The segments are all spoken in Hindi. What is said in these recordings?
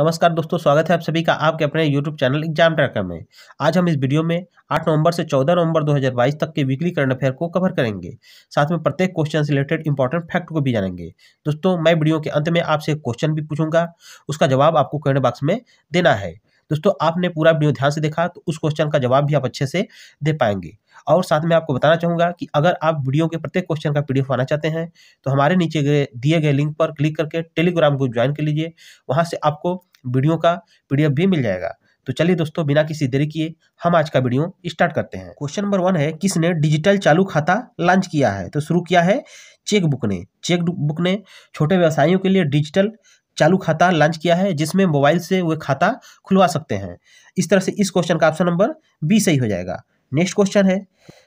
नमस्कार दोस्तों स्वागत है आप सभी का आपके अपने यूट्यूब चैनल एग्जाम ट्रैकर में आज हम इस वीडियो में 8 नवंबर से 14 नवंबर 2022 तक के वीकली करंट अफेयर को कवर करेंगे साथ में प्रत्येक क्वेश्चन से रिलेटेड इंपॉर्टेंट फैक्ट को भी जानेंगे दोस्तों मैं वीडियो के अंत में आपसे क्वेश्चन भी पूछूंगा उसका जवाब आपको कमेंट बॉक्स में देना है दोस्तों आपने पूरा वीडियो ध्यान से देखा तो उस क्वेश्चन का जवाब भी आप अच्छे से दे पाएंगे और साथ में आपको बताना चाहूँगा कि अगर आप वीडियो के प्रत्येक क्वेश्चन का पीडीएफ आना चाहते हैं तो हमारे नीचे गए दिए गए लिंक पर क्लिक करके टेलीग्राम ग्रुप ज्वाइन कर लीजिए वहाँ से आपको वीडियो का पीडीएफ भी मिल जाएगा तो चलिए दोस्तों बिना किसी देरी किए हम आज का वीडियो स्टार्ट करते हैं क्वेश्चन नंबर वन है किसने डिजिटल चालू खाता लॉन्च किया है तो शुरू किया है चेकबुक ने चेकबुक ने छोटे व्यवसायियों के लिए डिजिटल चालू खाता लॉन्च किया है जिसमें मोबाइल से वे खाता खुलवा सकते हैं इस तरह से इस क्वेश्चन का ऑप्शन नंबर बी सही हो जाएगा नेक्स्ट क्वेश्चन है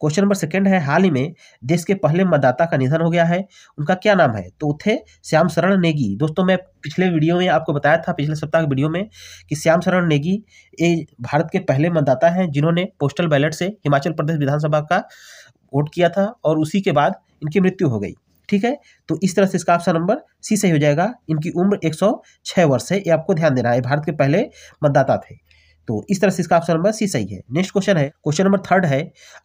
क्वेश्चन नंबर सेकंड है हाल ही में देश के पहले मतदाता का निधन हो गया है उनका क्या नाम है तो थे श्याम शरण नेगी दोस्तों मैं पिछले वीडियो में आपको बताया था पिछले सप्ताह के वीडियो में कि श्याम शरण नेगी ये भारत के पहले मतदाता हैं जिन्होंने पोस्टल बैलेट से हिमाचल प्रदेश विधानसभा का वोट किया था और उसी के बाद इनकी मृत्यु हो गई ठीक है तो इस तरह से इसका ऑप्शन नंबर सी सही हो जाएगा इनकी उम्र 106 वर्ष है ये आपको ध्यान देना है भारत के पहले मतदाता थे तो इस तरह से इसका ऑप्शन नंबर सी सही है नेक्स्ट क्वेश्चन है क्वेश्चन नंबर थर्ड है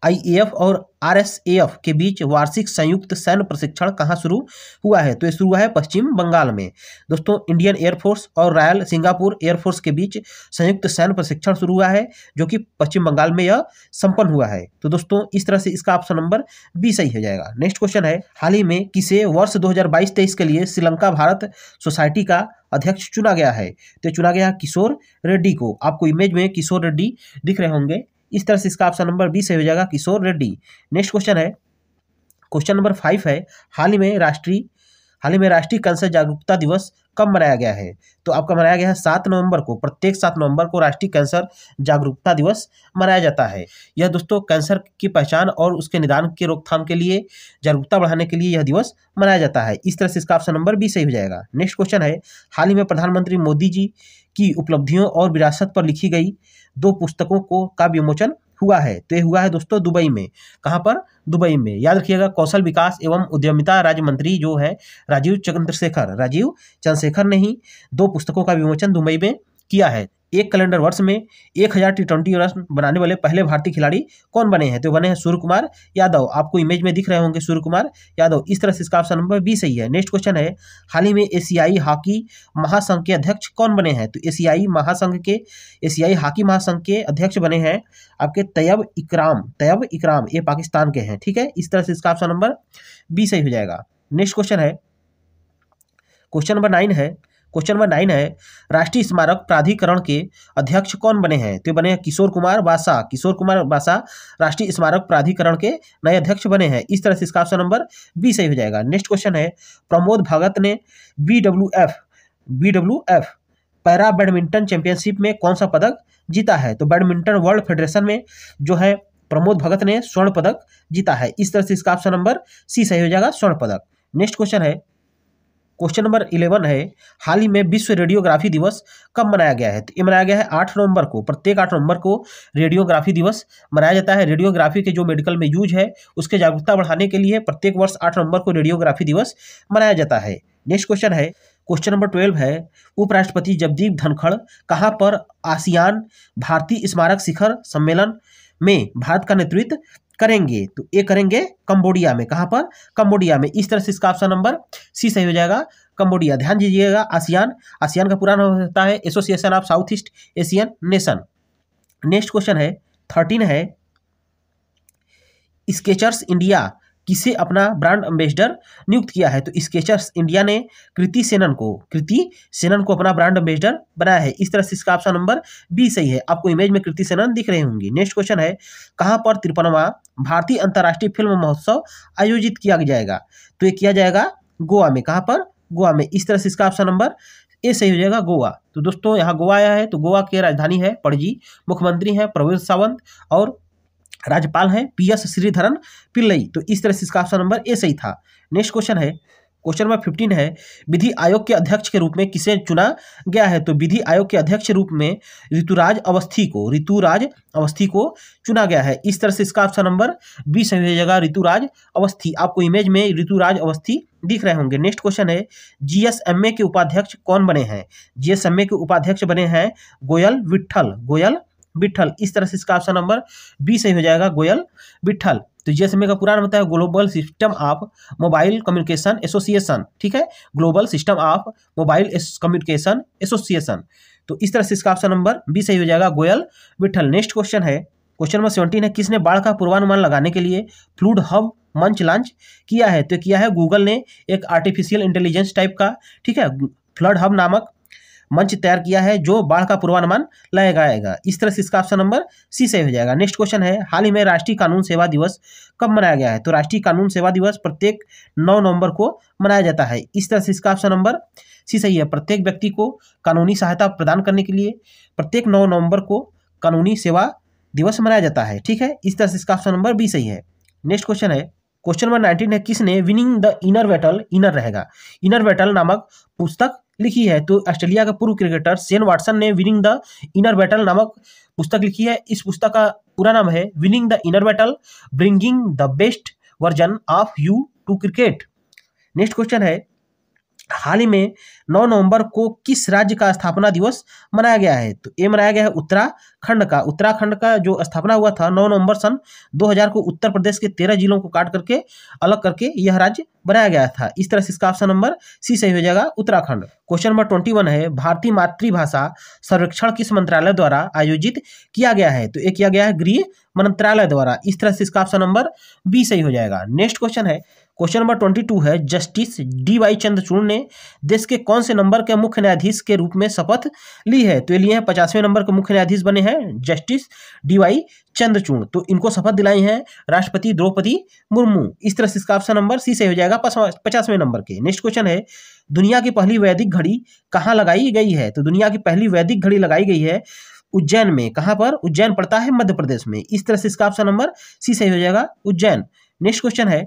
आईएएफ और आरएसएएफ के बीच वार्षिक संयुक्त सैन्य प्रशिक्षण कहाँ शुरू हुआ है तो ये शुरू हुआ है पश्चिम बंगाल में दोस्तों इंडियन एयरफोर्स और रॉयल सिंगापुर एयरफोर्स के बीच संयुक्त सैन्य प्रशिक्षण शुरू हुआ है जो कि पश्चिम बंगाल में यह संपन्न हुआ है तो दोस्तों इस तरह से इसका ऑप्शन नंबर बी सही हो जाएगा नेक्स्ट क्वेश्चन है हाल ही में किसे वर्ष दो हजार के लिए श्रीलंका भारत सोसाइटी का अध्यक्ष चुना गया है तो चुना गया किशोर रेड्डी को आपको इमेज में किशोर रेड्डी दिख रहे होंगे इस तरह से इसका ऑप्शन नंबर बी से हो जाएगा किशोर रेड्डी नेक्स्ट क्वेश्चन है क्वेश्चन नंबर फाइव है हाल ही में राष्ट्रीय हाल ही में राष्ट्रीय कैंसर जागरूकता दिवस कब मनाया गया है तो आपका मनाया गया है सात नवंबर को प्रत्येक सात नवंबर को राष्ट्रीय कैंसर जागरूकता दिवस मनाया जाता है यह दोस्तों कैंसर की पहचान और उसके निदान की रोकथाम के लिए जागरूकता बढ़ाने के लिए यह दिवस मनाया जाता है इस तरह से इसका ऑप्शन नंबर बी सही हो जाएगा नेक्स्ट क्वेश्चन है हाल ही में प्रधानमंत्री मोदी जी की उपलब्धियों और विरासत पर लिखी गई दो पुस्तकों को का विमोचन हुआ है तो ये हुआ है दोस्तों दुबई में कहाँ पर दुबई में याद रखिएगा कौशल विकास एवं उद्यमिता राज्य मंत्री जो है राजीव चंद्रशेखर राजीव चंद्रशेखर ने ही दो पुस्तकों का विमोचन दुबई में किया है एक कैलेंडर वर्ष में एक हजार टी ट्वेंटी रन बनाने वाले पहले भारतीय खिलाड़ी कौन बने हैं तो बने हैं सूर्य कुमार यादव आपको इमेज में दिख रहे होंगे सूर्य कुमार यादव इस तरह से इसका ऑप्शन नंबर बी सही है नेक्स्ट क्वेश्चन है हाल ही में एशियाई हॉकी महासंघ के अध्यक्ष कौन बने हैं तो एशियाई महासंघ के एशियाई हॉकी महासंघ के अध्यक्ष बने हैं आपके तैयब इकराम तैयब इकराम ये पाकिस्तान के हैं ठीक है इस तरह से इसका ऑप्शन नंबर बी सही हो जाएगा नेक्स्ट क्वेश्चन है क्वेश्चन नंबर नाइन है क्वेश्चन नंबर नाइन है राष्ट्रीय स्मारक प्राधिकरण के अध्यक्ष कौन बने हैं तो बने हैं किशोर कुमार बासा किशोर कुमार बासा राष्ट्रीय स्मारक प्राधिकरण के नए अध्यक्ष बने हैं इस तरह से इसका ऑप्शन नंबर बी सही हो जाएगा नेक्स्ट क्वेश्चन है प्रमोद भगत ने B W F B W F para badminton championship में कौन सा पदक जीता है तो बैडमिंटन वर्ल्ड फेडरेशन में जो है प्रमोद भगत ने स्वर्ण पदक जीता है इस तरह से इसका ऑप्शन नंबर सी सही हो जाएगा स्वर्ण पदक नेक्स्ट क्वेश्चन है क्वेश्चन नंबर इलेवन है हाल ही में विश्व रेडियोग्राफी दिवस कब मनाया गया है तो ये मनाया गया है आठ नवंबर को प्रत्येक आठ नवंबर को रेडियोग्राफी दिवस मनाया जाता है रेडियोग्राफी के जो मेडिकल में यूज है उसके जागरूकता बढ़ाने के लिए प्रत्येक वर्ष आठ नवंबर को रेडियोग्राफी दिवस मनाया जाता है नेक्स्ट क्वेश्चन है क्वेश्चन नंबर ट्वेल्व है उपराष्ट्रपति जगदीप धनखड़ कहाँ पर आसियान भारतीय स्मारक शिखर सम्मेलन में भारत का नेतृत्व करेंगे तो ये करेंगे कंबोडिया में कहां पर कंबोडिया में इस तरह से इसका ऑप्शन नंबर सी सही हो जाएगा कंबोडिया ध्यान दीजिएगा आसियान आसियान का पूरा नाम होता है association of south east Asian nation next question है थर्टीन है स्केचर्स इंडिया किसे अपना ब्रांड एम्बेसडर नियुक्त किया है तो स्केचर्स इंडिया ने कृति सेनन को कृति सेनन को अपना ब्रांड एम्बेसडर बनाया है इस तरह से इसका ऑप्शन नंबर बी सही है आपको इमेज में कृति सेनन दिख रहे होंगे नेक्स्ट क्वेश्चन है कहाँ पर तिरपनवा भारतीय अंतर्राष्ट्रीय फिल्म महोत्सव आयोजित किया जाएगा तो ये किया जाएगा गोवा में कहाँ पर गोवा में इस तरह से इसका ऑप्शन नंबर ए सही हो जाएगा गोवा तो दोस्तों यहाँ गोवा आया है तो गोवा की राजधानी है पणजी मुख्यमंत्री हैं प्रवीण सावंत और राज्यपाल हैं पी एस श्रीधरन पिल्लई तो इस तरह से इसका ऑप्शन नंबर ए सही था नेक्स्ट क्वेश्चन है क्वेश्चन नंबर फिफ्टीन है विधि आयोग के अध्यक्ष के रूप में किसे चुना गया है तो विधि आयोग के अध्यक्ष रूप में ऋतुराज अवस्थी को ऋतुराज अवस्थी को चुना गया है इस तरह से इसका ऑप्शन नंबर बी सही जगह ऋतुराज अवस्थी आपको इमेज में ऋतुराज अवस्थी दिख रहे होंगे नेक्स्ट क्वेश्चन है जीएसएमए के उपाध्यक्ष कौन बने हैं जीएसएमए के उपाध्यक्ष बने हैं गोयल विट्ठल गोयल बिठल इस तरह से इसका ऑप्शन नंबर बी सही हो जाएगा गोयल बिठल तो जीएसएमए का पुराना बताया global system of mobile communication association ठीक है global system of mobile communication association तो इस तरह से इसका ऑप्शन नंबर बी सही हो जाएगा गोयल बिठल नेक्स्ट क्वेश्चन है क्वेश्चन नंबर सेवेंटीन है किसने बाढ़ का पूर्वानुमान लगाने के लिए फ्लूड हब मंच लॉन्च किया है तो किया है गूगल ने एक आर्टिफिशियल इंटेलिजेंस टाइप का ठीक है फ्लड हब नामक मंच तैयार किया है जो बाढ़ का पूर्वानुमान लगाएगा इस तरह से इसका ऑप्शन नंबर सी सही हो जाएगा नेक्स्ट क्वेश्चन है हाल ही में राष्ट्रीय कानून सेवा दिवस कब मनाया गया है तो राष्ट्रीय कानून सेवा दिवस प्रत्येक नौ नवंबर को मनाया जाता है इस तरह से इसका ऑप्शन नंबर सी सही है प्रत्येक व्यक्ति को कानूनी सहायता प्रदान करने के लिए प्रत्येक नौ नवंबर को कानूनी सेवा दिवस मनाया जाता है ठीक है इस तरह से इसका ऑप्शन नंबर बी सही है नेक्स्ट क्वेश्चन है क्वेश्चन नंबर नाइनटीन है किसने winning the inner battle inner रहेगा इनर बैटल नामक पुस्तक लिखी है तो ऑस्ट्रेलिया के पूर्व क्रिकेटर सेन वाटसन ने विनिंग द इनर बैटल नामक पुस्तक लिखी है इस पुस्तक का पूरा नाम है winning the inner battle bringing the best version of you to cricket next question है हाल ही में 9 नवंबर को किस राज्य का स्थापना दिवस मनाया गया है तो ये मनाया गया है उत्तराखंड का उत्तराखंड का जो स्थापना हुआ था 9 नवंबर सन 2000 को उत्तर प्रदेश के 13 जिलों को काट करके अलग करके यह राज्य बनाया गया था इस तरह से इसका ऑप्शन नंबर सी सही हो जाएगा Uttarakhand question number twenty one है भारतीय मातृभाषा सर्वेक्षण किस मंत्रालय द्वारा आयोजित किया गया है तो ये किया गया है गृह मंत्रालय द्वारा इस तरह से इसका ऑप्शन नंबर बी सही हो जाएगा नेक्स्ट क्वेश्चन है क्वेश्चन नंबर ट्वेंटी टू है जस्टिस डी वाई चंद्रचूड़ ने देश के कौन से नंबर के मुख्य न्यायाधीश के रूप में शपथ ली है तो ये लिए हैं पचासवें नंबर के मुख्य न्यायाधीश बने हैं जस्टिस डी वाई चंद्रचूड़ तो इनको शपथ दिलाई है राष्ट्रपति द्रौपदी मुर्मू इस तरह से इसका ऑप्शन नंबर सी से हो जाएगा पचासवें नंबर के नेक्स्ट क्वेश्चन है दुनिया की पहली वैदिक घड़ी कहाँ लगाई गई है तो दुनिया की पहली वैदिक घड़ी लगाई गई है उज्जैन में कहाँ पर उज्जैन पड़ता है मध्य प्रदेश में इस तरह से इसका ऑप्शन नंबर सी सही हो जाएगा उज्जैन नेक्स्ट क्वेश्चन है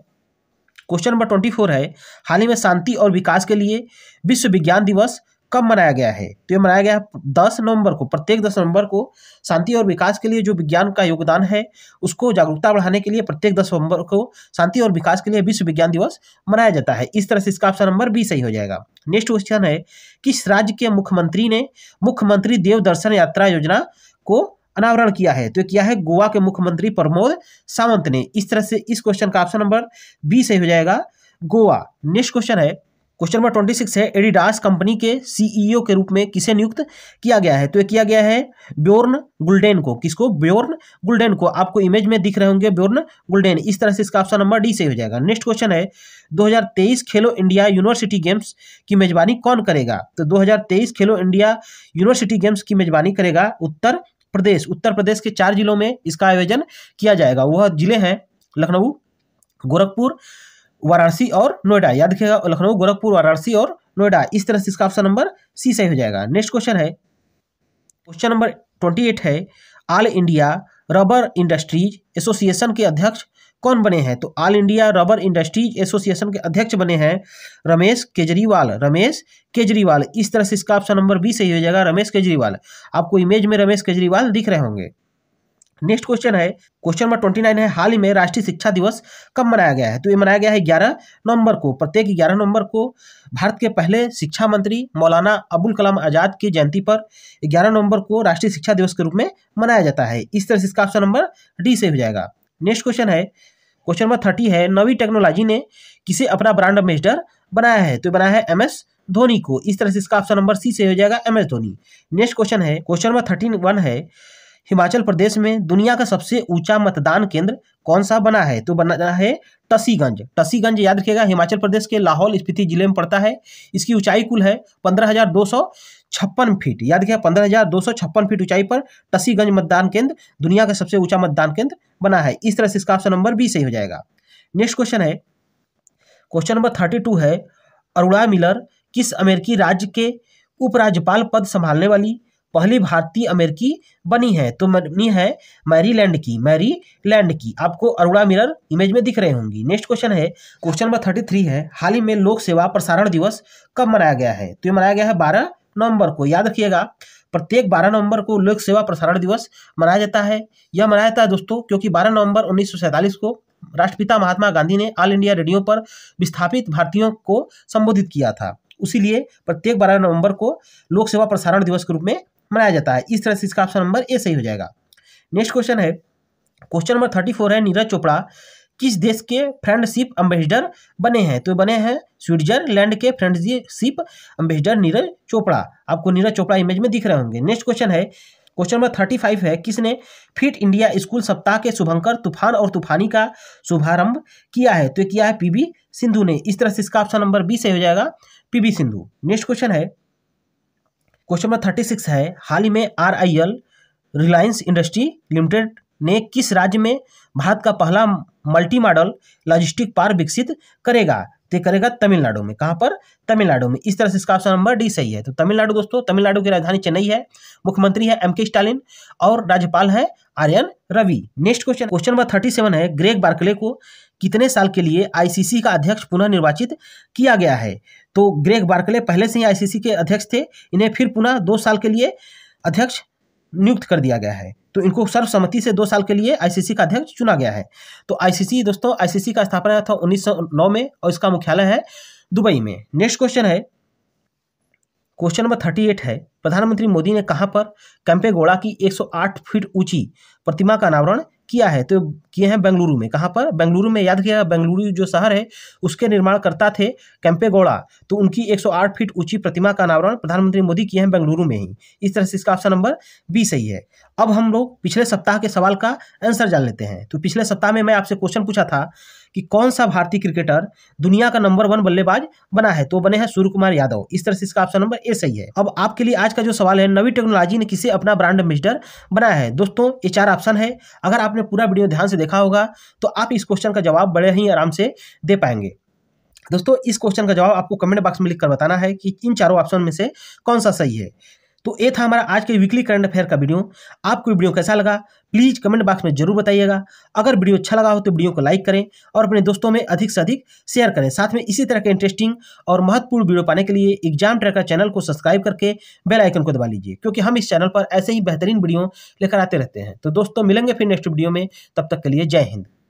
क्वेश्चन नंबर ट्वेंटी फोर है हाल ही में शांति और विकास के लिए विश्व विज्ञान दिवस कब मनाया गया है तो ये मनाया गया है दस नवंबर को प्रत्येक दस नवंबर को शांति और विकास के लिए जो विज्ञान का योगदान है उसको जागरूकता बढ़ाने के लिए प्रत्येक दस नवंबर को शांति और विकास के लिए विश्व विज्ञान दिवस मनाया जाता है इस तरह से इसका ऑप्शन नंबर बी सही हो जाएगा नेक्स्ट क्वेश्चन है किस राज्य के मुख्यमंत्री ने मुख्यमंत्री देवदर्शन यात्रा योजना को अनावरण किया है तो किया है गोवा के मुख्यमंत्री प्रमोद सावंत ने इस तरह से इस क्वेश्चन का ऑप्शन नंबर बी सही हो जाएगा गोवा नेक्स्ट क्वेश्चन है क्वेश्चन नंबर ट्वेंटी सिक्स है एडिडास कंपनी के सीईओ e के रूप में किसे नियुक्त किया गया है तो ये किया गया है ब्योर्न गुल्डेन को किसको ब्योर्न गुल्डेन को आपको इमेज में दिख रहे होंगे ब्योर्न गुल्डेन इस तरह से इसका ऑप्शन नंबर डी से हो जाएगा नेक्स्ट क्वेश्चन है 2023 खेलो इंडिया यूनिवर्सिटी गेम्स की मेजबानी कौन करेगा तो दो खेलो इंडिया यूनिवर्सिटी गेम्स की मेजबानी करेगा उत्तर प्रदेश उत्तर प्रदेश के चार जिलों में इसका आयोजन किया जाएगा वह जिले हैं लखनऊ गोरखपुर वाराणसी और नोएडा याद रखिएगा लखनऊ गोरखपुर वाराणसी और नोएडा इस तरह से इसका ऑप्शन नंबर सी सही हो जाएगा नेक्स्ट क्वेश्चन है क्वेश्चन नंबर ट्वेंटी एट है All India Rubber Industries Association के अध्यक्ष कौन बने हैं तो All India Rubber Industries Association के अध्यक्ष बने हैं रमेश केजरीवाल रमेश केजरीवाल इस तरह से इसका ऑप्शन नंबर बी सही हो जाएगा रमेश केजरीवाल आपको इमेज में रमेश केजरीवाल दिख रहे होंगे नेक्स्ट क्वेश्चन है क्वेश्चन नंबर ट्वेंटी नाइन है हाल ही में राष्ट्रीय शिक्षा दिवस कब मनाया गया है तो ये मनाया गया है ग्यारह नवंबर को प्रत्येक ग्यारह नवंबर को भारत के पहले शिक्षा मंत्री मौलाना अबुल कलाम आज़ाद की जयंती पर ग्यारह नवंबर को राष्ट्रीय शिक्षा दिवस के रूप में मनाया जाता है इस तरह से इसका ऑप्शन नंबर डी से हो जाएगा नेक्स्ट क्वेश्चन है क्वेश्चन नंबर थर्टी है नवी टेक्नोलॉजी ने किसे अपना ब्रांड एम्बेसडर बनाया है तो बनाया है एम एस धोनी को इस तरह से इसका ऑप्शन नंबर सी से हो जाएगा M S Dhoni next question है क्वेश्चन नंबर थर्टी वन है हिमाचल प्रदेश में दुनिया का सबसे ऊंचा मतदान केंद्र कौन सा बना है तो बना है टसीगंज टसीगंज याद रखिएगा हिमाचल प्रदेश के लाहौल स्पीति जिले में पड़ता है इसकी ऊंचाई कुल है पंद्रह हजार दो सौ छप्पन फीट याद किया पंद्रह हजार दो सौ छप्पन फीट ऊंचाई पर टसीगंज मतदान केंद्र दुनिया का सबसे ऊंचा मतदान केंद्र बना है इस तरह से इसका ऑप्शन नंबर बी सही हो जाएगा नेक्स्ट क्वेश्चन है क्वेश्चन नंबर थर्टी टू है अरुणा मिलर किस अमेरिकी राज्य के उपराज्यपाल पद संभालने वाली पहली भारतीय अमेरिकी बनी है तो बनी है मैरीलैंड की मैरीलैंड की आपको अरुणा मिरर इमेज में दिख रहे होंगी नेक्स्ट क्वेश्चन है क्वेश्चन नंबर थर्टी थ्री है हाल ही में लोक सेवा प्रसारण दिवस कब मनाया गया है तो ये मनाया गया है बारह नवंबर को याद रखिएगा प्रत्येक 12 नवंबर को लोक सेवा प्रसारण दिवस मनाया जाता है यह मनाया जाता है दोस्तों क्योंकि 12 नवंबर उन्नीस को राष्ट्रपिता महात्मा गांधी ने ऑल इंडिया रेडियो पर विस्थापित भारतीयों को संबोधित किया था उसीलिए प्रत्येक बारह नवंबर को लोक सेवा प्रसारण दिवस के रूप में मनाया जाता है इस तरह से इसका ऑप्शन नंबर ए सही हो जाएगा नेक्स्ट क्वेश्चन है क्वेश्चन नंबर थर्टी फोर है नीरज चोपड़ा किस देश के फ्रेंडशिप एम्बेसडर बने हैं तो बने हैं स्विट्जरलैंड के फ्रेंडशिप एम्बेसडर नीरज चोपड़ा आपको नीरज चोपड़ा इमेज में दिख रहे होंगे नेक्स्ट क्वेश्चन है क्वेश्चन नंबर थर्टी फाइव है किसने फिट इंडिया स्कूल सप्ताह के शुभंकर तूफान और तूफानी का शुभारंभ किया है तो किया है पीबी सिंधु ने इस तरह से इसका ऑप्शन नंबर बी से हो जाएगा पीबी सिंधु नेक्स्ट क्वेश्चन है क्वेश्चन नंबर थर्टी सिक्स है हाल ही में R I L Reliance Industry Limited ने किस राज्य में भारत का पहला मल्टी मॉडल लॉजिस्टिक पार्क विकसित करेगा तो करेगा तमिलनाडु में कहाँ पर तमिलनाडु में इस तरह से इसका ऑप्शन नंबर डी सही है तो तमिलनाडु दोस्तों तमिलनाडु की राजधानी चेन्नई है मुख्यमंत्री है एम के स्टालिन और राज्यपाल है R N Ravi next question question number thirty seven है ग्रेग बार्कले को कितने साल के लिए आईसीसी का अध्यक्ष पुनः निर्वाचित किया गया है तो ग्रेग बार्कले पहले से ही आईसीसी के अध्यक्ष थे इन्हें फिर पुनः दो साल के लिए अध्यक्ष नियुक्त कर दिया गया है तो इनको सर्वसम्मति से दो साल के लिए आईसीसी का अध्यक्ष चुना गया है तो आईसीसी दोस्तों आईसीसी का स्थापना था 1909 में और इसका मुख्यालय है दुबई में नेक्स्ट क्वेश्चन है क्वेश्चन नंबर थर्टी एट है प्रधानमंत्री मोदी ने कहा पर कैंपेगोड़ा की 108 फीट ऊंची प्रतिमा का अनावरण किया है तो किए हैं बेंगलुरु में कहाँ पर बेंगलुरु में याद किया बेंगलुरु जो शहर है उसके निर्माणकर्ता थे कैंपेगौड़ा तो उनकी 108 फीट ऊंची प्रतिमा का अनावरण प्रधानमंत्री मोदी किए हैं बेंगलुरु में ही इस तरह से इसका ऑप्शन नंबर बी सही है अब हम लोग पिछले सप्ताह के सवाल का आंसर जान लेते हैं तो पिछले सप्ताह में मैं आपसे क्वेश्चन पूछा था कि कौन सा भारतीय क्रिकेटर दुनिया का नंबर वन बल्लेबाज बना है तो बने हैं सूर्य कुमार यादव इस तरह से इसका ऑप्शन नंबर ए सही है अब आपके लिए आज का जो सवाल है नवी टेक्नोलॉजी ने किसे अपना ब्रांड एम्बेसडर बनाया है दोस्तों ये चार ऑप्शन है अगर आपने आपने पूरा वीडियो ध्यान से देखा होगा तो आप इस क्वेश्चन का जवाब बड़े ही आराम से दे पाएंगे दोस्तों इस क्वेश्चन का जवाब आपको कमेंट बॉक्स में लिखकर बताना है कि इन चारों ऑप्शन में से कौन सा सही है तो ये था हमारा आज के वीकली करंट अफेयर का वीडियो आपको वीडियो कैसा लगा प्लीज़ कमेंट बॉक्स में जरूर बताइएगा अगर वीडियो अच्छा लगा हो तो वीडियो को लाइक करें और अपने दोस्तों में अधिक से अधिक शेयर करें साथ में इसी तरह के इंटरेस्टिंग और महत्वपूर्ण वीडियो पाने के लिए एग्जाम ट्रैकर चैनल को सब्सक्राइब करके बेल आइकन को दबा लीजिए क्योंकि हम इस चैनल पर ऐसे ही बेहतरीन वीडियो लेकर आते रहते हैं तो दोस्तों मिलेंगे फिर नेक्स्ट वीडियो में तब तक के लिए जय हिंद